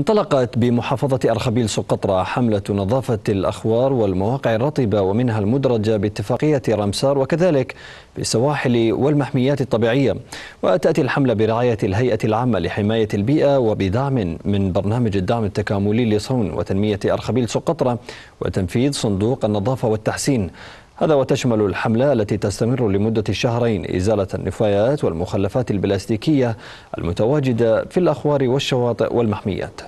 انطلقت بمحافظة أرخبيل سقطرى حملة نظافة الأخوار والمواقع الرطبة ومنها المدرجة باتفاقية رامسار وكذلك بالسواحل والمحميات الطبيعية وتأتي الحملة برعاية الهيئة العامة لحماية البيئة وبدعم من برنامج الدعم التكاملي لصون وتنمية أرخبيل سقطرى وتنفيذ صندوق النظافة والتحسين هذا وتشمل الحملة التي تستمر لمدة شهرين إزالة النفايات والمخلفات البلاستيكية المتواجدة في الأخوار والشواطئ والمحميات